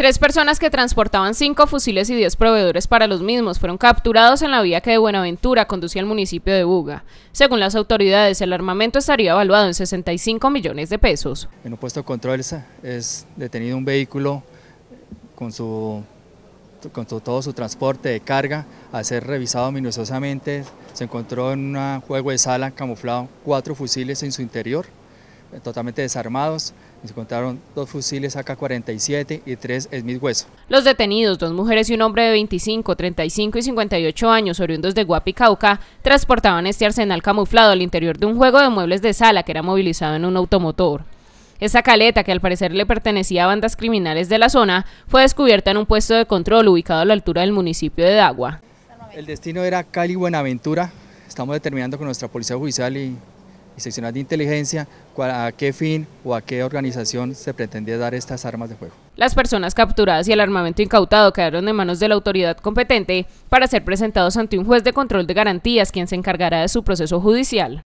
Tres personas que transportaban cinco fusiles y diez proveedores para los mismos fueron capturados en la vía que de Buenaventura conducía al municipio de Buga. Según las autoridades, el armamento estaría evaluado en 65 millones de pesos. En puesto de control es detenido un vehículo con su con todo su transporte de carga, a ser revisado minuciosamente. Se encontró en un juego de sala camuflado cuatro fusiles en su interior, eh, totalmente desarmados. Se encontraron dos fusiles AK-47 y tres Smith Los detenidos, dos mujeres y un hombre de 25, 35 y 58 años, oriundos de Guapicauca, transportaban este arsenal camuflado al interior de un juego de muebles de sala que era movilizado en un automotor. Esa caleta, que al parecer le pertenecía a bandas criminales de la zona, fue descubierta en un puesto de control ubicado a la altura del municipio de Dagua. El destino era Cali Buenaventura. Estamos determinando con nuestra policía judicial y y seccional de inteligencia a qué fin o a qué organización se pretendía dar estas armas de fuego. Las personas capturadas y el armamento incautado quedaron en manos de la autoridad competente para ser presentados ante un juez de control de garantías quien se encargará de su proceso judicial.